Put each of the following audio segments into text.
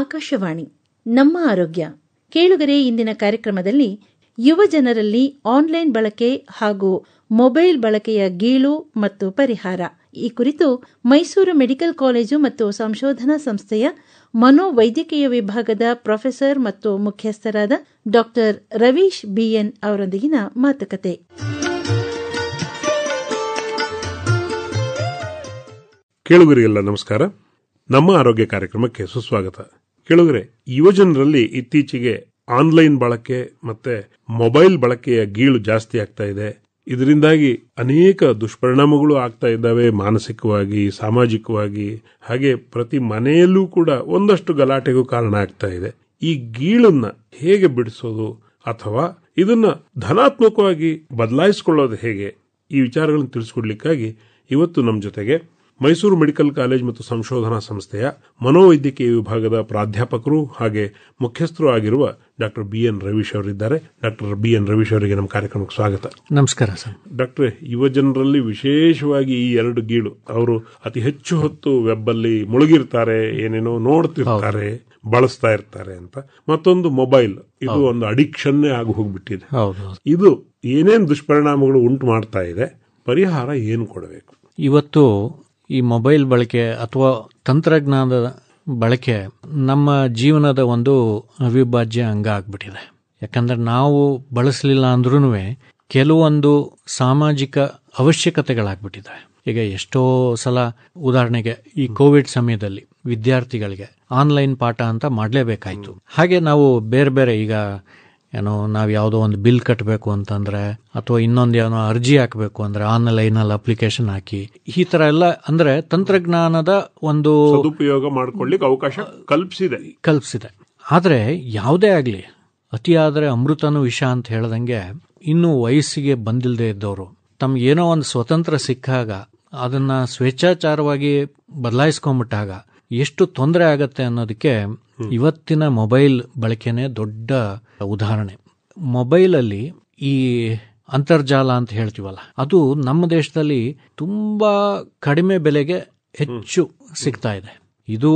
ಆಕಾಶವಾಣಿ ನಮ್ಮ ಆರೋಗ್ಯ ಕೇಳುಗರೆ ಇಂದಿನ ಕಾರ್ಯಕ್ರಮದಲ್ಲಿ ಯುವ ಜನರಲ್ಲಿ ಆನ್ಲೈನ್ ಬಳಕೆ ಹಾಗೂ ಮೊಬೈಲ್ ಬಳಕೆಯ ಗೀಳು ಮತ್ತು ಪರಿಹಾರ ಈ ಕುರಿತು ಮೈಸೂರು ಮೆಡಿಕಲ್ ಕಾಲೇಜು ಮತ್ತು ಸಂಶೋಧನಾ ಸಂಸ್ಥೆಯ ಮನೋವೈದ್ಯಕೀಯ ವಿಭಾಗದ ಪ್ರೊಫೆಸರ್ ಮತ್ತು ಮುಖ್ಯಸ್ಥರಾದ ಡಾಕ್ಟರ್ ರವೀಶ್ ಬಿಎನ್ ಅವರೊಂದಿಗಿನ ಮಾತುಕತೆ ಕೇಳುಗರಿಗೆಲ್ಲ ನಮಸ್ಕಾರ ನಮ್ಮ ಆರೋಗ್ಯ ಕಾರ್ಯಕ್ರಮಕ್ಕೆ ಸುಸ್ವಾಗತ ಕೇಳಿದ್ರೆ ಯುವಜನರಲ್ಲಿ ಇತ್ತೀಚೆಗೆ ಆನ್ಲೈನ್ ಬಳಕೆ ಮತ್ತೆ ಮೊಬೈಲ್ ಬಳಕೆಯ ಗೀಳು ಜಾಸ್ತಿ ಆಗ್ತಾ ಇದೆ ಇದರಿಂದಾಗಿ ಅನೇಕ ದುಷ್ಪರಿಣಾಮಗಳು ಆಗ್ತಾ ಇದ್ದಾವೆ ಮಾನಸಿಕವಾಗಿ ಸಾಮಾಜಿಕವಾಗಿ ಹಾಗೆ ಪ್ರತಿ ಮನೆಯಲ್ಲೂ ಕೂಡ ಒಂದಷ್ಟು ಗಲಾಟೆಗೂ ಕಾರಣ ಆಗ್ತಾ ಇದೆ ಈ ಗೀಳನ್ನ ಹೇಗೆ ಬಿಡಿಸೋದು ಅಥವಾ ಇದನ್ನ ಧನಾತ್ಮಕವಾಗಿ ಬದಲಾಯಿಸಿಕೊಳ್ಳೋದು ಹೇಗೆ ಈ ವಿಚಾರಗಳನ್ನು ತಿಳಿಸ್ಕೊಡ್ಲಿಕ್ಕಾಗಿ ಇವತ್ತು ನಮ್ಮ ಜೊತೆಗೆ ಮೈಸೂರು ಮೆಡಿಕಲ್ ಕಾಲೇಜ್ ಮತ್ತು ಸಂಶೋಧನಾ ಸಂಸ್ಥೆಯ ಮನೋವೈದ್ಯಕೀಯ ವಿಭಾಗದ ಪ್ರಾಧ್ಯಾಪಕರು ಹಾಗೆ ಮುಖ್ಯಸ್ಥರು ಆಗಿರುವ ಡಾಕ್ಟರ್ ಬಿ ಎನ್ ರವೀಶ್ ಅವರಿದ್ದಾರೆ ಡಾಕ್ಟರ್ ಬಿ ಎನ್ ರವೀಶ್ ಅವರಿಗೆ ನಮ್ಮ ಕಾರ್ಯಕ್ರಮಕ್ಕೆ ಸ್ವಾಗತ ನಮಸ್ಕಾರ ಸರ್ ಡಾಕ್ಟರ್ ಯುವ ಜನರಲ್ಲಿ ವಿಶೇಷವಾಗಿ ಈ ಎರಡು ಗೀಳು ಅವರು ಅತಿ ಹೆಚ್ಚು ಹೊತ್ತು ವೆಬ್ ಅಲ್ಲಿ ಮುಳುಗಿರ್ತಾರೆ ಏನೇನೋ ನೋಡ್ತಿರ್ತಾರೆ ಬಳಸ್ತಾ ಇರ್ತಾರೆ ಅಂತ ಮತ್ತೊಂದು ಮೊಬೈಲ್ ಇದು ಒಂದು ಅಡಿಕ್ಷನ್ನೇ ಆಗಿ ಹೋಗ್ಬಿಟ್ಟಿದೆ ಇದು ಏನೇನು ದುಷ್ಪರಿಣಾಮಗಳು ಉಂಟು ಮಾಡ್ತಾ ಇದೆ ಪರಿಹಾರ ಏನು ಕೊಡಬೇಕು ಇವತ್ತು ಈ ಮೊಬೈಲ್ ಬಳಕೆ ಅಥವಾ ತಂತ್ರಜ್ಞಾನದ ಬಳಕೆ ನಮ್ಮ ಜೀವನದ ಒಂದು ಅವಿಭಾಜ್ಯ ಅಂಗ ಆಗ್ಬಿಟ್ಟಿದೆ ಯಾಕಂದ್ರೆ ನಾವು ಬಳಸಲಿಲ್ಲ ಅಂದ್ರೂ ಕೆಲವೊಂದು ಸಾಮಾಜಿಕ ಅವಶ್ಯಕತೆಗಳಾಗ್ಬಿಟ್ಟಿದೆ ಈಗ ಎಷ್ಟೋ ಸಲ ಉದಾಹರಣೆಗೆ ಈ ಕೋವಿಡ್ ಸಮಯದಲ್ಲಿ ವಿದ್ಯಾರ್ಥಿಗಳಿಗೆ ಆನ್ಲೈನ್ ಪಾಠ ಅಂತ ಮಾಡಲೇಬೇಕಾಯ್ತು ಹಾಗೆ ನಾವು ಬೇರೆ ಬೇರೆ ಈಗ ಏನೋ ನಾವು ಯಾವುದೋ ಒಂದು ಬಿಲ್ ಕಟ್ಟಬೇಕು ಅಂತಂದ್ರೆ ಅಥವಾ ಇನ್ನೊಂದು ಏನೋ ಅರ್ಜಿ ಹಾಕಬೇಕು ಅಂದರೆ ಆನ್ಲೈನಲ್ಲಿ ಅಪ್ಲಿಕೇಶನ್ ಹಾಕಿ ಈ ತರ ಎಲ್ಲ ಅಂದ್ರೆ ತಂತ್ರಜ್ಞಾನದ ಒಂದು ಉಪಯೋಗ ಮಾಡ್ಕೊಳ್ಳಿಕ್ಕೆ ಅವಕಾಶ ಕಲ್ಪಿಸಿದೆ ಕಲ್ಪಿಸಿದೆ ಆದರೆ ಯಾವುದೇ ಆಗಲಿ ಅತಿಯಾದರೆ ಅಮೃತನು ವಿಷ ಅಂತ ಹೇಳದಂಗೆ ಇನ್ನೂ ವಯಸ್ಸಿಗೆ ಬಂದಿಲ್ಲದೆ ಇದ್ದವರು ಏನೋ ಒಂದು ಸ್ವತಂತ್ರ ಸಿಕ್ಕಾಗ ಅದನ್ನ ಸ್ವೇಚ್ಛಾಚಾರವಾಗಿ ಬದಲಾಯಿಸ್ಕೊಂಬಿಟ್ಟಾಗ ಎಷ್ಟು ತೊಂದರೆ ಆಗತ್ತೆ ಅನ್ನೋದಕ್ಕೆ ಇವತ್ತಿನ ಮೊಬೈಲ್ ಬಳಕೆನೇ ದೊಡ್ಡ ಉದಾಹರಣೆ ಮೊಬೈಲಲ್ಲಿ ಈ ಅಂತರ್ಜಾಲ ಅಂತ ಹೇಳ್ತೀವಲ್ಲ ಅದು ನಮ್ಮ ದೇಶದಲ್ಲಿ ತುಂಬಾ ಕಡಿಮೆ ಬೆಲೆಗೆ ಹೆಚ್ಚು ಸಿಗ್ತಾ ಇದೆ ಇದು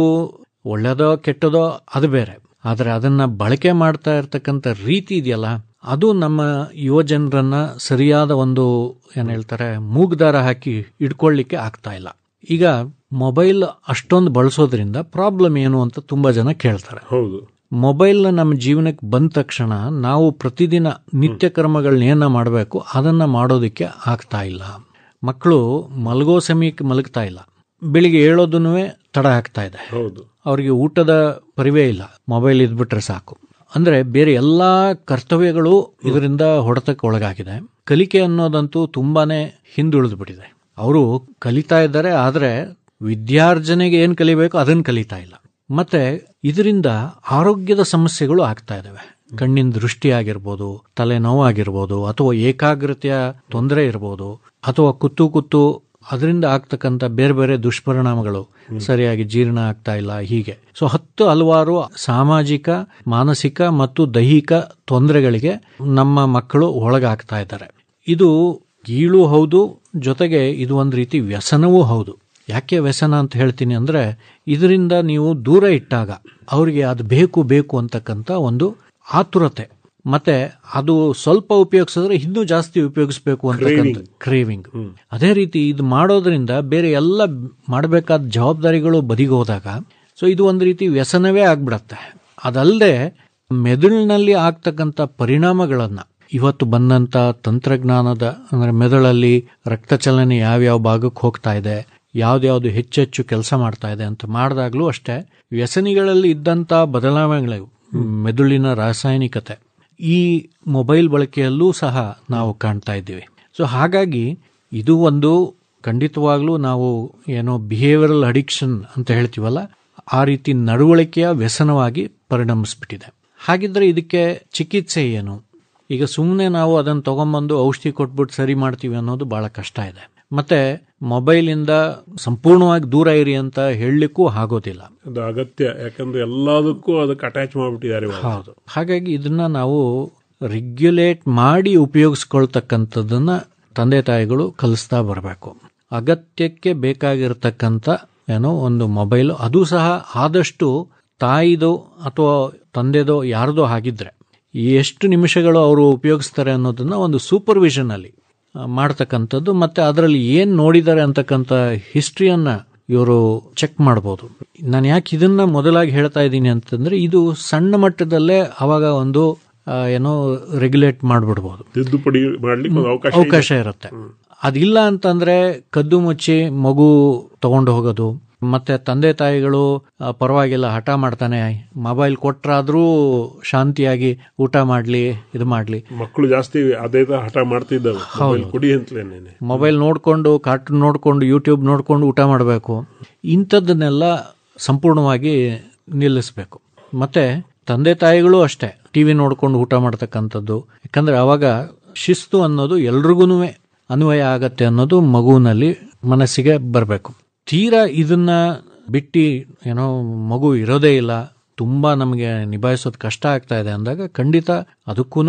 ಒಳ್ಳೆಯದೋ ಕೆಟ್ಟದೋ ಅದು ಬೇರೆ ಆದರೆ ಅದನ್ನು ಬಳಕೆ ಮಾಡ್ತಾ ಇರ್ತಕ್ಕಂಥ ರೀತಿ ಇದೆಯಲ್ಲ ಅದು ನಮ್ಮ ಯುವ ಜನರನ್ನ ಸರಿಯಾದ ಒಂದು ಏನು ಹೇಳ್ತಾರೆ ಮೂಗ್ದಾರ ಹಾಕಿ ಇಟ್ಕೊಳ್ಳಿಕ್ಕೆ ಆಗ್ತಾ ಇಲ್ಲ ಈಗ ಮೊಬೈಲ್ ಅಷ್ಟೊಂದು ಬಳಸೋದ್ರಿಂದ ಪ್ರಾಬ್ಲಮ್ ಏನು ಅಂತ ತುಂಬಾ ಜನ ಕೇಳ್ತಾರೆ ಹೌದು ಮೊಬೈಲ್ ನಮ್ಮ ಜೀವನಕ್ಕೆ ಬಂದ ತಕ್ಷಣ ನಾವು ಪ್ರತಿದಿನ ನಿತ್ಯ ಏನ ಮಾಡಬೇಕು ಅದನ್ನು ಮಾಡೋದಕ್ಕೆ ಆಗ್ತಾ ಇಲ್ಲ ಮಕ್ಕಳು ಮಲಗೋ ಸಮಯಕ್ಕೆ ಮಲಗ್ತಾ ಇಲ್ಲ ಬೆಳಿಗ್ಗೆ ಹೇಳೋದನ್ನು ತಡ ಆಗ್ತಾ ಇದೆ ಹೌದು ಅವರಿಗೆ ಊಟದ ಪರಿವೇ ಇಲ್ಲ ಮೊಬೈಲ್ ಇದ್ಬಿಟ್ರೆ ಸಾಕು ಅಂದರೆ ಬೇರೆ ಎಲ್ಲ ಕರ್ತವ್ಯಗಳು ಇದರಿಂದ ಹೊಡೆತಕ್ಕೆ ಒಳಗಾಗಿದೆ ಕಲಿಕೆ ಅನ್ನೋದಂತೂ ಹಿಂದುಳಿದು ಹಿಂದುಳಿದ್ಬಿಟ್ಟಿದೆ ಅವರು ಕಲಿತಾ ಇದ್ದಾರೆ ಆದರೆ ವಿದ್ಯಾರ್ಜನೆಗೆ ಏನು ಕಲಿಬೇಕು ಅದನ್ನು ಕಲಿತಾ ಇಲ್ಲ ಮತ್ತೆ ಇದರಿಂದ ಆರೋಗ್ಯದ ಸಮಸ್ಯೆಗಳು ಆಗ್ತಾ ಇದಾವೆ ಕಣ್ಣಿನ ದೃಷ್ಟಿ ಆಗಿರ್ಬೋದು ತಲೆನೋವಾಗಿರ್ಬೋದು ಅಥವಾ ಏಕಾಗ್ರತೆಯ ತೊಂದರೆ ಇರ್ಬೋದು ಅಥವಾ ಕುತ್ತು ಕುತ್ತು ಅದರಿಂದ ಆಗ್ತಕ್ಕಂಥ ಬೇರೆ ಬೇರೆ ದುಷ್ಪರಿಣಾಮಗಳು ಸರಿಯಾಗಿ ಜೀರ್ಣ ಆಗ್ತಾ ಇಲ್ಲ ಹೀಗೆ ಸೊ ಹತ್ತು ಹಲವಾರು ಸಾಮಾಜಿಕ ಮಾನಸಿಕ ಮತ್ತು ದೈಹಿಕ ತೊಂದರೆಗಳಿಗೆ ನಮ್ಮ ಮಕ್ಕಳು ಒಳಗಾಗ್ತಾ ಇದ್ದಾರೆ ಇದು ಗೀಳು ಹೌದು ಜೊತೆಗೆ ಇದು ಒಂದು ರೀತಿ ವ್ಯಸನವೂ ಹೌದು ಯಾಕೆ ವ್ಯಸನ ಅಂತ ಹೇಳ್ತೀನಿ ಅಂದರೆ ಇದರಿಂದ ನೀವು ದೂರ ಇಟ್ಟಾಗ ಅವರಿಗೆ ಅದು ಬೇಕು ಬೇಕು ಅಂತಕ್ಕಂಥ ಒಂದು ಆತುರತೆ ಮತ್ತೆ ಅದು ಸ್ವಲ್ಪ ಉಪಯೋಗಿಸಿದ್ರೆ ಇನ್ನೂ ಜಾಸ್ತಿ ಉಪಯೋಗಿಸ್ಬೇಕು ಅಂತಕ್ಕಂಥ ಕ್ರೇವಿಂಗ್ ಅದೇ ರೀತಿ ಇದು ಮಾಡೋದ್ರಿಂದ ಬೇರೆ ಎಲ್ಲ ಮಾಡಬೇಕಾದ ಜವಾಬ್ದಾರಿಗಳು ಬದಿಗೋದಾಗ ಸೊ ಇದು ಒಂದು ರೀತಿ ವ್ಯಸನವೇ ಆಗ್ಬಿಡತ್ತೆ ಅದಲ್ಲದೆ ಮೆದುಳಿನಲ್ಲಿ ಆಗ್ತಕ್ಕಂಥ ಪರಿಣಾಮಗಳನ್ನು ಇವತ್ತು ಬಂದಂಥ ತಂತ್ರಜ್ಞಾನದ ಅಂದರೆ ಮೆದುಳಲ್ಲಿ ರಕ್ತ ಚಲನೆ ಯಾವ್ಯಾವ ಭಾಗಕ್ಕೆ ಹೋಗ್ತಾ ಇದೆ ಹೆಚ್ಚು ಹೆಚ್ಚೆಚ್ಚು ಕೆಲಸ ಮಾಡ್ತಾ ಇದೆ ಅಂತ ಮಾಡಿದಾಗ್ಲೂ ಅಷ್ಟೇ ವ್ಯಸನಿಗಳಲ್ಲಿ ಇದ್ದಂಥ ಬದಲಾವಣೆಗಳು ಮೆದುಳಿನ ರಾಸಾಯನಿಕತೆ ಈ ಮೊಬೈಲ್ ಬಳಕೆಯಲ್ಲೂ ಸಹ ನಾವು ಕಾಣ್ತಾ ಇದ್ದೀವಿ ಸೊ ಹಾಗಾಗಿ ಇದು ಒಂದು ಖಂಡಿತವಾಗ್ಲೂ ನಾವು ಏನೋ ಬಿಹೇವಿಯರಲ್ ಅಡಿಕ್ಷನ್ ಅಂತ ಹೇಳ್ತೀವಲ್ಲ ಆ ರೀತಿ ನಡವಳಿಕೆಯ ವ್ಯಸನವಾಗಿ ಪರಿಣಮಿಸ್ಬಿಟ್ಟಿದೆ ಹಾಗಿದ್ರೆ ಇದಕ್ಕೆ ಚಿಕಿತ್ಸೆ ಏನು ಈಗ ಸುಮ್ಮನೆ ನಾವು ಅದನ್ನು ತಗೊಂಬಂದು ಔಷಧಿ ಕೊಟ್ಬಿಟ್ಟು ಸರಿ ಮಾಡ್ತೀವಿ ಅನ್ನೋದು ಭಾಳ ಕಷ್ಟ ಇದೆ ಮತ್ತೆ ಮೊಬೈಲಿಂದ ಸಂಪೂರ್ಣವಾಗಿ ದೂರ ಇರಿ ಅಂತ ಹೇಳಲಿಕ್ಕೂ ಆಗೋದಿಲ್ಲ ಅದು ಅಗತ್ಯ ಯಾಕಂದ್ರೆ ಎಲ್ಲದಕ್ಕೂ ಅದಕ್ಕೆ ಅಟ್ಯಾಚ್ ಮಾಡಿಬಿಟ್ಟಿದ್ದಾರೆ ಹೌದು ಹಾಗಾಗಿ ಇದನ್ನ ನಾವು ರೆಗ್ಯುಲೇಟ್ ಮಾಡಿ ಉಪಯೋಗಿಸ್ಕೊಳ್ತಕ್ಕಂಥದ್ದನ್ನ ತಂದೆ ತಾಯಿಗಳು ಕಲಿಸ್ತಾ ಬರಬೇಕು ಅಗತ್ಯಕ್ಕೆ ಬೇಕಾಗಿರತಕ್ಕಂಥ ಏನೋ ಒಂದು ಮೊಬೈಲ್ ಅದು ಸಹ ಆದಷ್ಟು ತಾಯಿದೋ ಅಥವಾ ತಂದೆದೋ ಯಾರ್ದೋ ಆಗಿದ್ರೆ ಎಷ್ಟು ನಿಮಿಷಗಳು ಅವರು ಉಪಯೋಗಿಸ್ತಾರೆ ಅನ್ನೋದನ್ನ ಒಂದು ಸೂಪರ್ವಿಷನ್ ಅಲ್ಲಿ ಮಾಡ್ತಕ್ಕಂಥದ್ದು ಮತ್ತೆ ಅದರಲ್ಲಿ ಏನು ನೋಡಿದ್ದಾರೆ ಅಂತಕ್ಕಂಥ ಹಿಸ್ಟ್ರಿಯನ್ನ ಇವರು ಚೆಕ್ ಮಾಡ್ಬೋದು ನಾನು ಯಾಕೆ ಇದನ್ನ ಮೊದಲಾಗಿ ಹೇಳ್ತಾ ಇದ್ದೀನಿ ಅಂತಂದ್ರೆ ಇದು ಸಣ್ಣ ಮಟ್ಟದಲ್ಲೇ ಅವಾಗ ಒಂದು ಏನೋ ರೆಗ್ಯುಲೇಟ್ ಮಾಡ್ಬಿಡ್ಬೋದು ಅವಕಾಶ ಇರುತ್ತೆ ಅದಿಲ್ಲ ಅಂತಂದ್ರೆ ಕದ್ದು ಮುಚ್ಚಿ ಮಗು ತಗೊಂಡು ಹೋಗೋದು ಮತ್ತೆ ತಂದೆ ತಾಯಿಗಳು ಪರವಾಗಿಲ್ಲ ಹಠ ಮಾಡ್ತಾನೆ ಮೊಬೈಲ್ ಕೊಟ್ರಾದ್ರೂ ಶಾಂತಿಯಾಗಿ ಊಟ ಮಾಡ್ಲಿ ಇದು ಮಾಡ್ಲಿ ಮಕ್ಕಳು ಜಾಸ್ತಿ ಅದೇ ಹಠ ಮಾಡ್ತಿದ್ದಾವೆ ಮೊಬೈಲ್ ನೋಡ್ಕೊಂಡು ಕಾರ್ಟೂನ್ ನೋಡ್ಕೊಂಡು ಯೂಟ್ಯೂಬ್ ನೋಡ್ಕೊಂಡು ಊಟ ಮಾಡಬೇಕು ಇಂಥದ್ದನ್ನೆಲ್ಲ ಸಂಪೂರ್ಣವಾಗಿ ನಿಲ್ಲಿಸಬೇಕು ಮತ್ತೆ ತಂದೆ ತಾಯಿಗಳು ಅಷ್ಟೇ ಟಿ ವಿ ಊಟ ಮಾಡ್ತಕ್ಕಂಥದ್ದು ಯಾಕಂದ್ರೆ ಆವಾಗ ಶಿಸ್ತು ಅನ್ನೋದು ಎಲ್ರಿಗೂ ಅನ್ವಯ ಆಗತ್ತೆ ಅನ್ನೋದು ಮಗುವಿನಲ್ಲಿ ಮನಸ್ಸಿಗೆ ಬರಬೇಕು ತೀರಾ ಇದನ್ನ ಬಿಟ್ಟು ಏನೋ ಮಗು ಇರೋದೇ ಇಲ್ಲ ತುಂಬಾ ನಮಗೆ ನಿಭಾಯಿಸೋದು ಕಷ್ಟ ಆಗ್ತಾ ಇದೆ ಅಂದಾಗ ಖಂಡಿತ ಅದಕ್ಕೂ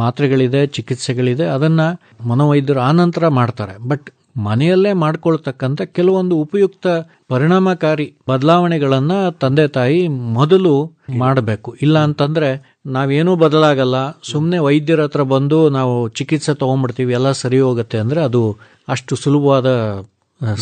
ಮಾತ್ರೆಗಳಿದೆ ಚಿಕಿತ್ಸೆಗಳಿದೆ ಅದನ್ನ ಮನೋವೈದ್ಯರು ಆನಂತರ ಮಾಡ್ತಾರೆ ಬಟ್ ಮನೆಯಲ್ಲೇ ಮಾಡ್ಕೊಳ್ತಕ್ಕಂಥ ಕೆಲವೊಂದು ಉಪಯುಕ್ತ ಪರಿಣಾಮಕಾರಿ ಬದಲಾವಣೆಗಳನ್ನು ತಂದೆ ತಾಯಿ ಮೊದಲು ಮಾಡಬೇಕು ಇಲ್ಲ ಅಂತಂದ್ರೆ ನಾವೇನೂ ಬದಲಾಗಲ್ಲ ಸುಮ್ಮನೆ ವೈದ್ಯರ ಹತ್ರ ಬಂದು ನಾವು ಚಿಕಿತ್ಸೆ ತಗೊಂಡ್ಬಿಡ್ತೀವಿ ಎಲ್ಲ ಸರಿ ಹೋಗುತ್ತೆ ಅಂದ್ರೆ ಅದು ಅಷ್ಟು ಸುಲಭವಾದ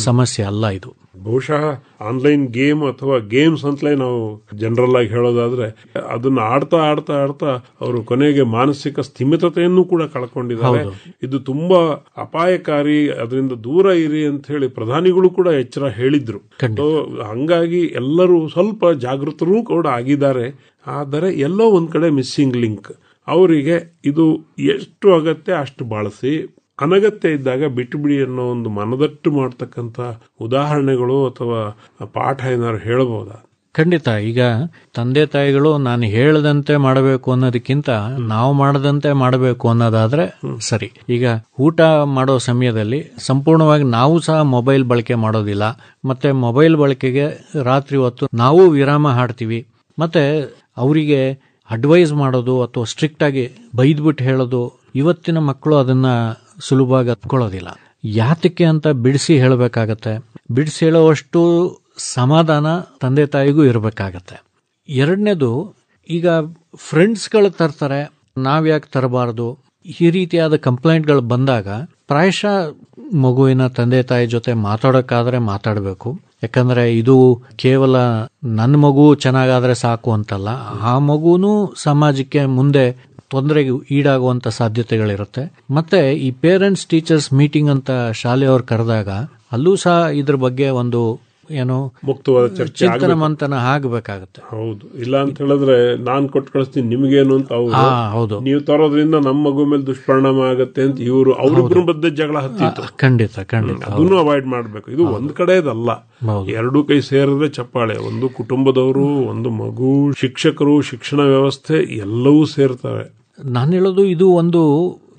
ಸಮಸ್ಯೆ ಅಲ್ಲ ಇದು ಬಹುಶಃ ಆನ್ಲೈನ್ ಗೇಮ್ ಅಥವಾ ಗೇಮ್ಸ್ ಅಂತಲೇ ನಾವು ಜನರಲ್ ಆಗಿ ಹೇಳೋದಾದ್ರೆ ಅದನ್ನ ಆಡ್ತಾ ಆಡ್ತಾ ಆಡ್ತಾ ಅವರು ಕೊನೆಗೆ ಮಾನಸಿಕ ಸ್ಥಿಮಿತತೆಯನ್ನು ಕೂಡ ಕಳ್ಕೊಂಡಿದ್ದಾರೆ ಇದು ತುಂಬಾ ಅಪಾಯಕಾರಿ ಅದರಿಂದ ದೂರ ಇರಿ ಅಂತ ಹೇಳಿ ಪ್ರಧಾನಿಗಳು ಕೂಡ ಎಚ್ಚರ ಹೇಳಿದ್ರು ಹಂಗಾಗಿ ಎಲ್ಲರೂ ಸ್ವಲ್ಪ ಜಾಗೃತರೂ ಕೂಡ ಆಗಿದ್ದಾರೆ ಆದರೆ ಎಲ್ಲೋ ಒಂದ್ ಕಡೆ ಮಿಸ್ಸಿಂಗ್ ಲಿಂಕ್ ಅವರಿಗೆ ಇದು ಎಷ್ಟು ಅಗತ್ಯ ಅಷ್ಟು ಬಳಸಿ ಅನಗತ್ಯ ಇದ್ದಾಗ ಬಿಟ್ಟು ಬಿಡಿ ಅನ್ನೋ ಒಂದು ಮನದಟ್ಟು ಮಾಡ್ತಕ್ಕಂಥ ಉದಾಹರಣೆಗಳು ಅಥವಾ ಪಾಠ ಏನಾದ್ರು ಹೇಳ್ಬೋದಾ ಖಂಡಿತ ಈಗ ತಂದೆ ತಾಯಿಗಳು ನಾನು ಹೇಳದಂತೆ ಮಾಡಬೇಕು ಅನ್ನೋದಕ್ಕಿಂತ ನಾವು ಮಾಡದಂತೆ ಮಾಡಬೇಕು ಅನ್ನೋದಾದ್ರೆ ಸರಿ ಈಗ ಊಟ ಮಾಡೋ ಸಮಯದಲ್ಲಿ ಸಂಪೂರ್ಣವಾಗಿ ನಾವು ಸಹ ಮೊಬೈಲ್ ಬಳಕೆ ಮಾಡೋದಿಲ್ಲ ಮತ್ತೆ ಮೊಬೈಲ್ ಬಳಕೆಗೆ ರಾತ್ರಿ ಹೊತ್ತು ನಾವು ವಿರಾಮ ಹಾಡ್ತೀವಿ ಮತ್ತೆ ಅವರಿಗೆ ಅಡ್ವೈಸ್ ಮಾಡೋದು ಅಥವಾ ಸ್ಟ್ರಿಕ್ಟ್ ಆಗಿ ಬೈದ್ಬಿಟ್ಟು ಹೇಳೋದು ಇವತ್ತಿನ ಮಕ್ಕಳು ಅದನ್ನ ಸುಲಭವಾಗಿ ಹತ್ಕೊಳ್ಳೋದಿಲ್ಲ ಯಾತಕ್ಕೆ ಅಂತ ಬಿಡಿಸಿ ಹೇಳಬೇಕಾಗತ್ತೆ ಬಿಡಿಸಿ ಹೇಳೋವಷ್ಟು ಸಮಾಧಾನ ತಂದೆ ತಾಯಿಗೂ ಇರಬೇಕಾಗತ್ತೆ ಎರಡನೇದು ಈಗ ಫ್ರೆಂಡ್ಸ್ಗಳು ತರ್ತಾರೆ ನಾವ್ಯಾಕೆ ತರಬಾರದು ಈ ರೀತಿಯಾದ ಕಂಪ್ಲೇಂಟ್ಗಳು ಬಂದಾಗ ಪ್ರಾಯಶಃ ಮಗುವಿನ ತಂದೆ ತಾಯಿ ಜೊತೆ ಮಾತಾಡೋಕ್ಕಾದರೆ ಮಾತಾಡಬೇಕು ಯಾಕಂದರೆ ಇದು ಕೇವಲ ನನ್ನ ಮಗು ಚೆನ್ನಾಗಾದರೆ ಸಾಕು ಅಂತಲ್ಲ ಆ ಮಗುನೂ ಸಮಾಜಕ್ಕೆ ಮುಂದೆ ತೊಂದರೆಗೆ ಈಡಾಗುವಂತ ಸಾಧ್ಯತೆಗಳಿರುತ್ತೆ ಮತ್ತೆ ಈ ಪೇರೆಂಟ್ಸ್ ಟೀಚರ್ಸ್ ಮೀಟಿಂಗ್ ಅಂತ ಶಾಲೆಯವರು ಕರೆದಾಗ ಅಲ್ಲೂ ಸಹ ಇದ್ರ ಬಗ್ಗೆ ಒಂದು ಏನೋ ಮುಕ್ತವಾದ ಚರ್ಚೆ ಚಿಂತನ ಮಂಥನ ಆಗಬೇಕಾಗುತ್ತೆ ಹೌದು ಇಲ್ಲ ಅಂತ ಹೇಳಿದ್ರೆ ನಾನ್ ಕೊಟ್ಟು ಕಳಿಸ್ತೀನಿ ನಿಮ್ಗೇನು ಅಂತ ಹೌದು ನೀವು ತರೋದ್ರಿಂದ ನಮ್ಮ ಮಗು ಮೇಲೆ ದುಷ್ಪರಿಣಾಮ ಆಗತ್ತೆ ಅಂತ ಇವರು ಅವ್ರಿಗೂ ಕುಟುಂಬದ ಜಗಳ ಹತ್ತಿತ್ತು ಖಂಡಿತ ಖಂಡಿತ ಅದನ್ನು ಅವಾಯ್ಡ್ ಮಾಡಬೇಕು ಇದು ಒಂದ್ ಕಡೆದಲ್ಲ ಎರಡು ಕೈ ಸೇರಿದ್ರೆ ಚಪ್ಪಾಳೆ ಒಂದು ಕುಟುಂಬದವರು ಒಂದು ಮಗು ಶಿಕ್ಷಕರು ಶಿಕ್ಷಣ ವ್ಯವಸ್ಥೆ ಎಲ್ಲವೂ ಸೇರ್ತವೆ ನಾನು ಹೇಳೋದು ಇದು ಒಂದು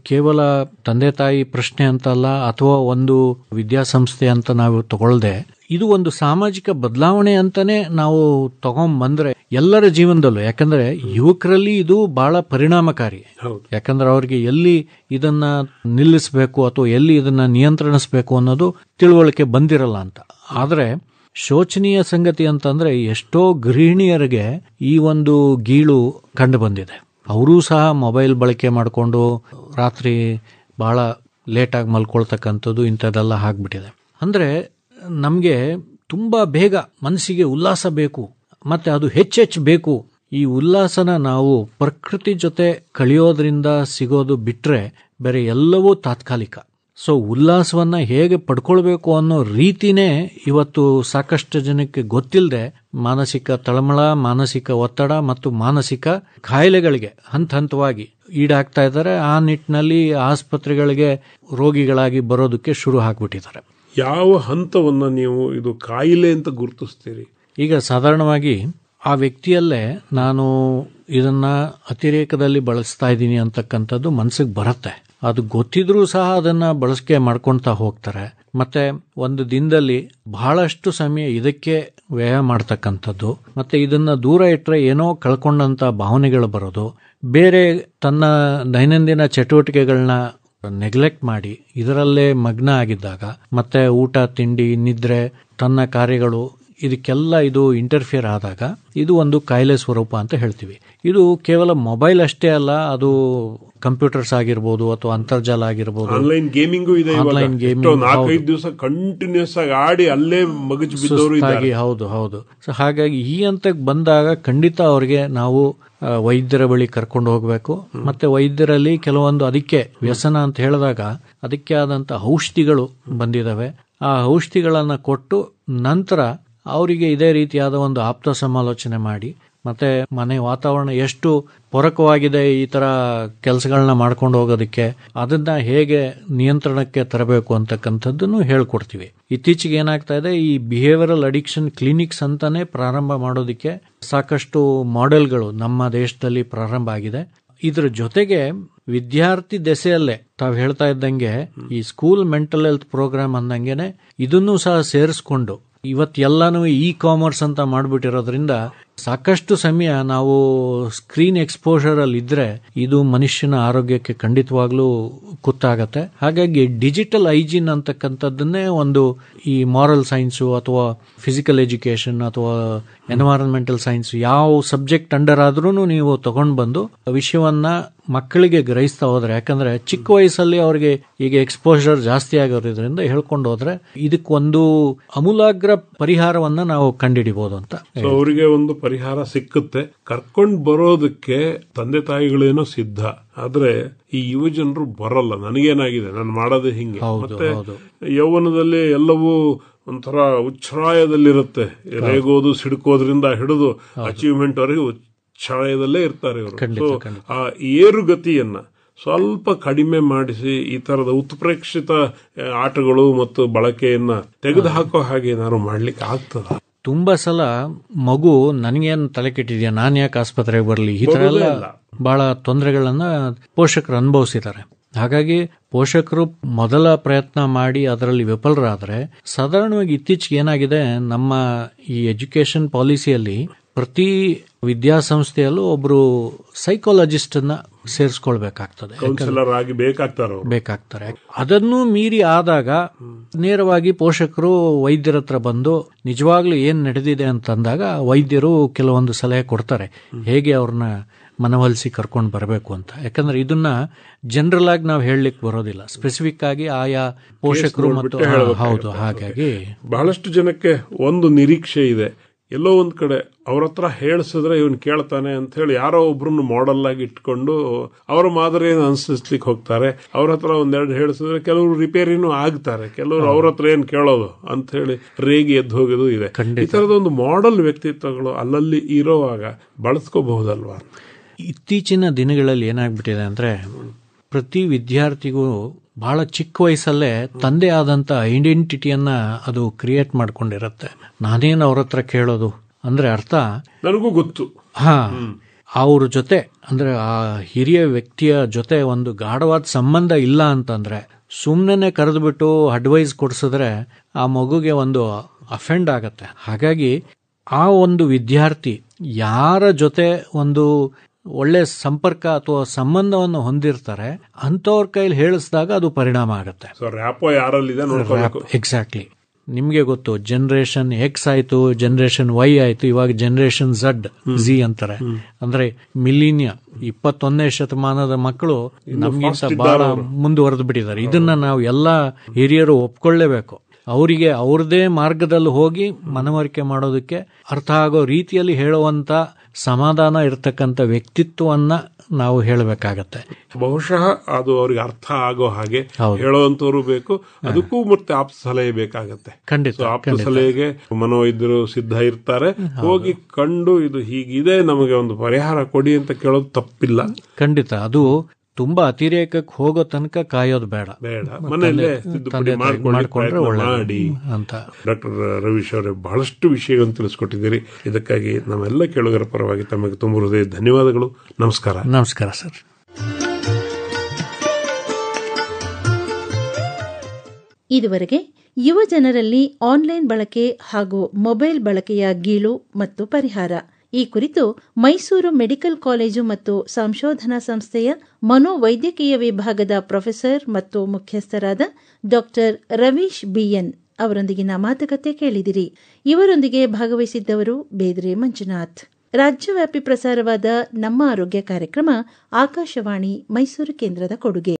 ಕೇವಲ ತಂದೆ ತಾಯಿ ಪ್ರಶ್ನೆ ಅಂತಲ್ಲ ಅಥವಾ ಒಂದು ವಿದ್ಯಾಸಂಸ್ಥೆ ಅಂತ ನಾವು ತಗೊಳ್ದೆ ಇದು ಒಂದು ಸಾಮಾಜಿಕ ಬದಲಾವಣೆ ಅಂತಾನೆ ನಾವು ತಗೊಂಬಂದ್ರೆ ಎಲ್ಲರ ಜೀವನದಲ್ಲೂ ಯಾಕಂದ್ರೆ ಯುವಕರಲ್ಲಿ ಇದು ಬಹಳ ಪರಿಣಾಮಕಾರಿ ಯಾಕಂದ್ರೆ ಅವ್ರಿಗೆ ಎಲ್ಲಿ ಇದನ್ನ ನಿಲ್ಲಿಸಬೇಕು ಅಥವಾ ಎಲ್ಲಿ ಇದನ್ನ ನಿಯಂತ್ರಣಿಸಬೇಕು ಅನ್ನೋದು ತಿಳುವಳಿಕೆ ಬಂದಿರಲ್ಲ ಅಂತ ಆದ್ರೆ ಶೋಚನೀಯ ಸಂಗತಿ ಅಂತಂದ್ರೆ ಎಷ್ಟೋ ಗೃಹಿಣಿಯರಿಗೆ ಈ ಒಂದು ಗೀಳು ಕಂಡು ಬಂದಿದೆ ಅವರೂ ಸಹ ಮೊಬೈಲ್ ಬಳಕೆ ಮಾಡಿಕೊಂಡು ರಾತ್ರಿ ಭಾಳ ಲೇಟಾಗಿ ಮಲ್ಕೊಳ್ತಕ್ಕಂಥದ್ದು ಇಂಥದ್ದೆಲ್ಲ ಆಗಿಬಿಟ್ಟಿದೆ ಅಂದರೆ ನಮಗೆ ತುಂಬ ಬೇಗ ಮನಸ್ಸಿಗೆ ಉಲ್ಲಾಸ ಬೇಕು ಮತ್ತು ಅದು ಹೆಚ್ಚೆಚ್ಚು ಬೇಕು ಈ ಉಲ್ಲಾಸನ ನಾವು ಪ್ರಕೃತಿ ಜೊತೆ ಕಳೆಯೋದ್ರಿಂದ ಸಿಗೋದು ಬಿಟ್ಟರೆ ಬೇರೆ ಎಲ್ಲವೂ ತಾತ್ಕಾಲಿಕ ಸೊ ಉಲ್ಲಾಸವನ್ನು ಹೇಗೆ ಪಡ್ಕೊಳ್ಬೇಕು ಅನ್ನೋ ರೀತಿನೇ ಇವತ್ತು ಸಾಕಷ್ಟು ಜನಕ್ಕೆ ಗೊತ್ತಿಲ್ಲದೆ ಮಾನಸಿಕ ತಳಮಳ ಮಾನಸಿಕ ಒತ್ತಡ ಮತ್ತು ಮಾನಸಿಕ ಕಾಯಿಲೆಗಳಿಗೆ ಹಂತ ಹಂತವಾಗಿ ಈಡಾಗ್ತಾ ಇದ್ದಾರೆ ಆ ನಿಟ್ಟಿನಲ್ಲಿ ಆಸ್ಪತ್ರೆಗಳಿಗೆ ರೋಗಿಗಳಾಗಿ ಬರೋದಕ್ಕೆ ಶುರು ಹಾಕ್ಬಿಟ್ಟಿದ್ದಾರೆ ಯಾವ ಹಂತವನ್ನು ನೀವು ಇದು ಕಾಯಿಲೆ ಅಂತ ಗುರುತಿಸ್ತೀರಿ ಈಗ ಸಾಧಾರಣವಾಗಿ ಆ ವ್ಯಕ್ತಿಯಲ್ಲೇ ನಾನು ಇದನ್ನ ಅತಿರೇಕದಲ್ಲಿ ಬಳಸ್ತಾ ಇದ್ದೀನಿ ಅಂತಕ್ಕಂಥದ್ದು ಮನಸ್ಸಿಗೆ ಬರುತ್ತೆ ಅದು ಗೊತ್ತಿದ್ರೂ ಸಹ ಅದನ್ನು ಬಳಸಿಕೆ ಮಾಡ್ಕೊಳ್ತಾ ಹೋಗ್ತಾರೆ ಮತ್ತೆ ಒಂದು ದಿನದಲ್ಲಿ ಬಹಳಷ್ಟು ಸಮಯ ಇದಕ್ಕೆ ವ್ಯಯ ಮಾಡ್ತಕ್ಕಂಥದ್ದು ಮತ್ತೆ ಇದನ್ನ ದೂರ ಇಟ್ಟರೆ ಏನೋ ಕಳ್ಕೊಂಡಂತ ಭಾವನೆಗಳು ಬರೋದು ಬೇರೆ ತನ್ನ ದೈನಂದಿನ ಚಟುವಟಿಕೆಗಳನ್ನ ನೆಗ್ಲೆಕ್ಟ್ ಮಾಡಿ ಇದರಲ್ಲೇ ಮಗ್ನ ಆಗಿದ್ದಾಗ ಮತ್ತೆ ಊಟ ತಿಂಡಿ ನಿದ್ರೆ ತನ್ನ ಕಾರ್ಯಗಳು ಇದಕ್ಕೆಲ್ಲ ಇದು ಇಂಟರ್ಫಿಯರ್ ಆದಾಗ ಇದು ಒಂದು ಕಾಯಿಲೆ ಸ್ವರೂಪ ಅಂತ ಹೇಳ್ತೀವಿ ಇದು ಕೇವಲ ಮೊಬೈಲ್ ಅಷ್ಟೇ ಅಲ್ಲ ಅದು ಕಂಪ್ಯೂಟರ್ಸ್ ಆಗಿರ್ಬೋದು ಅಥವಾ ಅಂತರ್ಜಾಲ ಆಗಿರ್ಬೋದು ಆನ್ಲೈನ್ ಇದೆ ಕಂಟಿನ್ಯೂಸ್ ಆಗಿ ಆಡಿ ಅಲ್ಲೇ ಮಗಜು ಹೌದು ಹೌದು ಸೊ ಹಾಗಾಗಿ ಈ ಹಂತಕ್ಕೆ ಬಂದಾಗ ಖಂಡಿತ ಅವರಿಗೆ ನಾವು ವೈದ್ಯರ ಬಳಿ ಕರ್ಕೊಂಡು ಹೋಗಬೇಕು ಮತ್ತೆ ವೈದ್ಯರಲ್ಲಿ ಕೆಲವೊಂದು ಅದಕ್ಕೆ ವ್ಯಸನ ಅಂತ ಹೇಳಿದಾಗ ಅದಕ್ಕೆ ಆದಂತ ಔಷಧಿಗಳು ಬಂದಿದಾವೆ ಆ ಔಷಧಿಗಳನ್ನ ಕೊಟ್ಟು ನಂತರ ಅವರಿಗೆ ಇದೇ ರೀತಿಯಾದ ಒಂದು ಆಪ್ತ ಸಮಾಲೋಚನೆ ಮಾಡಿ ಮತ್ತೆ ಮನೆ ವಾತಾವರಣ ಎಷ್ಟು ಪೂರಕವಾಗಿದೆ ಈ ತರ ಕೆಲಸಗಳನ್ನ ಮಾಡ್ಕೊಂಡು ಹೋಗೋದಕ್ಕೆ ಅದನ್ನ ಹೇಗೆ ನಿಯಂತ್ರಣಕ್ಕೆ ತರಬೇಕು ಅಂತಕ್ಕಂಥದ್ದನ್ನು ಹೇಳ್ಕೊಡ್ತೀವಿ ಇತ್ತೀಚೆಗೆ ಏನಾಗ್ತಾ ಇದೆ ಈ ಬಿಹೇವಿಯರಲ್ ಅಡಿಕ್ಷನ್ ಕ್ಲಿನಿಕ್ಸ್ ಅಂತಾನೆ ಪ್ರಾರಂಭ ಮಾಡೋದಕ್ಕೆ ಸಾಕಷ್ಟು ಮಾಡೆಲ್ಗಳು ನಮ್ಮ ದೇಶದಲ್ಲಿ ಪ್ರಾರಂಭ ಆಗಿದೆ ಇದ್ರ ಜೊತೆಗೆ ವಿದ್ಯಾರ್ಥಿ ದೆಸೆಯಲ್ಲೇ ತಾವು ಹೇಳ್ತಾ ಇದ್ದಂಗೆ ಈ ಸ್ಕೂಲ್ ಮೆಂಟಲ್ ಹೆಲ್ತ್ ಪ್ರೋಗ್ರಾಮ್ ಅಂದಂಗೆನೆ ಇದನ್ನು ಸಹ ಸೇರಿಸ್ಕೊಂಡು ಇವತ್ತೆಲ್ಲನೂ ಇ ಕಾಮರ್ಸ್ ಅಂತ ಮಾಡ್ಬಿಟ್ಟಿರೋದ್ರಿಂದ ಸಾಕಷ್ಟು ಸಮಯ ನಾವು ಸ್ಕ್ರೀನ್ ಎಕ್ಸ್ಪೋಜರ್ ಅಲ್ಲಿ ಇದ್ರೆ ಇದು ಮನುಷ್ಯನ ಆರೋಗ್ಯಕ್ಕೆ ಖಂಡಿತವಾಗ್ಲೂ ಕುತ್ತಾಗತ್ತೆ ಹಾಗಾಗಿ ಡಿಜಿಟಲ್ ಐಜಿನ್ ಅಂತಕ್ಕಂಥದ್ದನ್ನೇ ಒಂದು ಈ ಮಾರಲ್ ಸೈನ್ಸು ಅಥವಾ ಫಿಸಿಕಲ್ ಎಜುಕೇಶನ್ ಅಥವಾ ಎನ್ವೈರನ್ಮೆಂಟಲ್ ಸೈನ್ಸ್ ಯಾವ ಸಬ್ಜೆಕ್ಟ್ ಅಂಡರ್ ಆದ್ರೂ ನೀವು ತಗೊಂಡ್ ಬಂದು ವಿಷಯವನ್ನ ಮಕ್ಕಳಿಗೆ ಗ್ರಹಿಸ್ತಾ ಹೋದ್ರೆ ಯಾಕಂದ್ರೆ ಚಿಕ್ಕ ವಯಸ್ಸಲ್ಲಿ ಅವರಿಗೆ ಈಗ ಎಕ್ಸ್ಪೋಜರ್ ಜಾಸ್ತಿ ಆಗೋದ್ರಿಂದ ಹೇಳ್ಕೊಂಡು ಹೋದ್ರೆ ಇದಕ್ಕೊಂದು ಅಮೂಲಾಗ್ರ ಪರಿಹಾರವನ್ನ ನಾವು ಕಂಡಿಡಿಬಹುದು ಅಂತ ಅವರಿಗೆ ಒಂದು ಪರಿಹಾರ ಸಿಕ್ಕುತ್ತೆ ಕರ್ಕೊಂಡ್ ಬರೋದಕ್ಕೆ ತಂದೆ ತಾಯಿಗಳೇನೋ ಸಿದ್ಧ ಆದ್ರೆ ಈ ಯುವ ಜನರು ಬರಲ್ಲ ನನಗೇನಾಗಿದೆ ನಾನು ಮಾಡೋದೇ ಹಿಂಗೆ ಮತ್ತೆ ಯೌವನದಲ್ಲಿ ಎಲ್ಲವೂ ಒಂಥರ ಉಚ್ಛ್ರಾಯದಲ್ಲಿರುತ್ತೆ ರೇಗೋದು ಸಿಡ್ಕೋದ್ರಿಂದ ಹಿಡಿದು ಅಚೀವ್ಮೆಂಟ್ ವರೆಗೆ ಉಚ್ಛ್ರಾಯದಲ್ಲೇ ಇರ್ತಾರೆ ಇವರು ಆ ಏರುಗತಿಯನ್ನ ಸ್ವಲ್ಪ ಕಡಿಮೆ ಮಾಡಿಸಿ ಈ ತರದ ಉತ್ಪ್ರೇಕ್ಷಿತ ಆಟಗಳು ಮತ್ತು ಬಳಕೆಯನ್ನ ತೆಗೆದುಹಾಕೋ ಹಾಗೆ ಏನಾದ್ರು ಮಾಡ್ಲಿಕ್ಕೆ ಆಗ್ತದ ತುಂಬ ಸಲ ಮಗು ನನಗೇನು ತಲೆ ಕೆಟ್ಟಿದ್ಯಾ ನಾನು ಯಾಕೆ ಆಸ್ಪತ್ರೆಗೆ ಬರಲಿ ಈ ಥರ ಎಲ್ಲ ಭಾಳ ತೊಂದರೆಗಳನ್ನು ಪೋಷಕರು ಅನುಭವಿಸಿದ್ದಾರೆ ಹಾಗಾಗಿ ಪೋಷಕರು ಮೊದಲ ಪ್ರಯತ್ನ ಮಾಡಿ ಅದರಲ್ಲಿ ವಿಫಲರಾದರೆ ಸಾಧಾರಣವಾಗಿ ಇತ್ತೀಚೆಗೆ ಏನಾಗಿದೆ ನಮ್ಮ ಈ ಎಜುಕೇಶನ್ ಪಾಲಿಸಿಯಲ್ಲಿ ಪ್ರತಿ ವಿದ್ಯಾಸಂಸ್ಥೆಯಲ್ಲೂ ಒಬ್ಬರು ಸೈಕಾಲಜಿಸ್ಟನ್ನು ಸೇರಿಸ್ಕೊಳ್ಬೇಕಾಗ್ತದೆ ಬೇಕಾಗ್ತಾರೆ ಅದನ್ನು ಮೀರಿ ಆದಾಗ ನೇರವಾಗಿ ಪೋಷಕರು ವೈದ್ಯರ ಹತ್ರ ಬಂದು ನಿಜವಾಗ್ಲೂ ಏನ್ ನಡೆದಿದೆ ಅಂತಂದಾಗ ವೈದ್ಯರು ಕೆಲವೊಂದು ಸಲಹೆ ಕೊಡ್ತಾರೆ ಹೇಗೆ ಅವ್ರನ್ನ ಮನವೊಲಿಸಿ ಕರ್ಕೊಂಡು ಬರಬೇಕು ಅಂತ ಯಾಕಂದ್ರೆ ಇದನ್ನ ಜನರಲ್ ಆಗಿ ನಾವು ಹೇಳಲಿಕ್ಕೆ ಬರೋದಿಲ್ಲ ಸ್ಪೆಸಿಫಿಕ್ ಆಗಿ ಆಯಾ ಪೋಷಕರು ಮತ್ತು ಹೌದು ಹಾಗಾಗಿ ಬಹಳಷ್ಟು ಜನಕ್ಕೆ ಒಂದು ನಿರೀಕ್ಷೆ ಇದೆ ಎಲ್ಲೋ ಒಂದು ಕಡೆ ಅವ್ರ ಹತ್ರ ಹೇಳಿಸಿದ್ರೆ ಇವನು ಕೇಳ್ತಾನೆ ಅಂತ ಹೇಳಿ ಯಾರೋ ಒಬ್ರನ್ನ ಮಾಡಲ್ ಆಗಿ ಇಟ್ಕೊಂಡು ಅವರ ಮಾದರಿಯನ್ನು ಅನುಸರಿಸ್ಲಿಕ್ಕೆ ಹೋಗ್ತಾರೆ ಅವ್ರ ಹತ್ರ ಒಂದೆರಡು ಹೇಳಿಸಿದ್ರೆ ಕೆಲವರು ರಿಪೇರಿನೂ ಆಗ್ತಾರೆ ಕೆಲವರು ಅವ್ರ ಹತ್ರ ಏನು ಕೇಳೋದು ಅಂತ ಹೇಳಿ ರೇಗಿ ಎದ್ದು ಹೋಗೋದು ಇದೆ ಈ ಥರದ ಒಂದು ಮಾಡಲ್ ವ್ಯಕ್ತಿತ್ವಗಳು ಅಲ್ಲಲ್ಲಿ ಇರೋವಾಗ ಬಳಸ್ಕೋಬಹುದಲ್ವಾ ಇತ್ತೀಚಿನ ದಿನಗಳಲ್ಲಿ ಏನಾಗ್ಬಿಟ್ಟಿದೆ ಅಂದರೆ ಪ್ರತಿ ವಿದ್ಯಾರ್ಥಿಗೂ ಬಹಳ ಚಿಕ್ಕ ವಯಸ್ಸಲ್ಲೇ ತಂದೆ ಆದಂಥ ಐಡೆಂಟಿಟಿಯನ್ನ ಅದು ಕ್ರಿಯೇಟ್ ಮಾಡ್ಕೊಂಡಿರತ್ತೆ ನಾನೇನು ಅವ್ರ ಹತ್ರ ಕೇಳೋದು ಅಂದ್ರೆ ಅರ್ಥ ನನಗೂ ಗೊತ್ತು ಹಾ ಅವ್ರ ಜೊತೆ ಅಂದ್ರೆ ಆ ಹಿರಿಯ ವ್ಯಕ್ತಿಯ ಜೊತೆ ಒಂದು ಗಾಢವಾದ ಸಂಬಂಧ ಇಲ್ಲ ಅಂತಂದರೆ ಸುಮ್ಮನೆ ಕರೆದುಬಿಟ್ಟು ಅಡ್ವೈಸ್ ಕೊಡ್ಸಿದ್ರೆ ಆ ಮಗುಗೆ ಒಂದು ಅಫೆಂಡ್ ಆಗತ್ತೆ ಹಾಗಾಗಿ ಆ ಒಂದು ವಿದ್ಯಾರ್ಥಿ ಯಾರ ಜೊತೆ ಒಂದು ಒಳ್ಳೆ ಸಂಪರ್ಕ ಅಥವಾ ಸಂಬಂಧವನ್ನು ಹೊಂದಿರ್ತಾರೆ ಅಂತವ್ರ ಕೈಲಿ ಹೇಳಿಸಿದಾಗ ಅದು ಪರಿಣಾಮ ಆಗುತ್ತೆ ಎಕ್ಸಾಕ್ಟ್ಲಿ ನಿಮಗೆ ಗೊತ್ತು ಜನರೇಷನ್ ಎಕ್ಸ್ ಆಯಿತು ಜನರೇಷನ್ ವೈ ಆಯಿತು ಇವಾಗ ಜನರೇಷನ್ ಝಡ್ ಜಿ ಅಂತಾರೆ ಅಂದ್ರೆ ಮಿಲಿನಿಯ ಇಪ್ಪತ್ತೊಂದನೇ ಶತಮಾನದ ಮಕ್ಕಳು ನಮಗಿಂತ ಬಹಳ ಮುಂದುವರೆದು ಬಿಟ್ಟಿದ್ದಾರೆ ಇದನ್ನ ನಾವು ಎಲ್ಲ ಹಿರಿಯರು ಒಪ್ಕೊಳ್ಳೇಬೇಕು ಅವರಿಗೆ ಅವ್ರದೇ ಮಾರ್ಗದಲ್ಲಿ ಹೋಗಿ ಮನವರಿಕೆ ಮಾಡೋದಕ್ಕೆ ಅರ್ಥ ಆಗೋ ರೀತಿಯಲ್ಲಿ ಹೇಳುವಂತ ಸಮಾಧಾನ ಇರತಕ್ಕಂಥ ವ್ಯಕ್ತಿತ್ವವನ್ನ ನಾವು ಹೇಳಬೇಕಾಗತ್ತೆ ಬಹುಶಃ ಅದು ಅವ್ರಿಗೆ ಅರ್ಥ ಆಗೋ ಹಾಗೆ ಹೇಳುವಂತವ್ರು ಬೇಕು ಅದಕ್ಕೂ ಮತ್ತೆ ಆಪ್ತ ಸಲಹೆ ಬೇಕಾಗತ್ತೆ ಖಂಡಿತ ಆಪ್ತ ಸಲಹೆಗೆ ಮನೋವೈದ್ಯರು ಸಿದ್ಧ ಇರ್ತಾರೆ ಹೋಗಿ ಕಂಡು ಇದು ಹೀಗಿದೆ ನಮಗೆ ಒಂದು ಪರಿಹಾರ ಕೊಡಿ ಅಂತ ಕೇಳೋದು ತಪ್ಪಿಲ್ಲ ಖಂಡಿತ ಅದು ತುಂಬಾ ಅತಿರೇಕಕ್ಕೆ ಹೋಗೋ ತನಕ ಕಾಯೋದು ಬೇಡ ಬೇಡ ಮಾಡಿ ಅಂತ ಡಾಕ್ಟರ್ ರವೀಶ್ ಅವರೇ ಬಹಳಷ್ಟು ವಿಷಯಗಳನ್ನು ತಿಳಿಸ್ಕೊಟ್ಟಿದ್ದೀರಿ ಇದಕ್ಕಾಗಿ ನಾವೆಲ್ಲ ಕೇಳುಗರ ಪರವಾಗಿ ತಮಗೆ ತುಂಬ ಹೃದಯ ಧನ್ಯವಾದಗಳು ನಮಸ್ಕಾರ ನಮಸ್ಕಾರ ಸರ್ ಇದುವರೆಗೆ ಯುವ ಜನರಲ್ಲಿ ಆನ್ಲೈನ್ ಬಳಕೆ ಹಾಗೂ ಮೊಬೈಲ್ ಬಳಕೆಯ ಗೀಳು ಮತ್ತು ಪರಿಹಾರ ಈ ಕುರಿತು ಮೈಸೂರು ಮೆಡಿಕಲ್ ಕಾಲೇಜು ಮತ್ತು ಸಂಶೋಧನಾ ಸಂಸ್ಥೆಯ ಮನೋವೈದ್ಯಕೀಯ ವಿಭಾಗದ ಪ್ರೊಫೆಸರ್ ಮತ್ತು ಮುಖ್ಯಸ್ಥರಾದ ಡಾಕ್ಟರ್ ರವೀಶ್ ಬಿಎನ್ ಅವರೊಂದಿಗಿನ ಮಾತುಕತೆ ಕೇಳಿದಿರಿ ಇವರೊಂದಿಗೆ ಭಾಗವಹಿಸಿದ್ದವರು ಬೇದ್ರೆ ಮಂಜುನಾಥ್ ರಾಜ್ಯವ್ಯಾಪಿ ಪ್ರಸಾರವಾದ ನಮ್ಮ ಆರೋಗ್ಯ ಕಾರ್ಯಕ್ರಮ ಆಕಾಶವಾಣಿ ಮೈಸೂರು ಕೇಂದ್ರದ ಕೊಡುಗೆ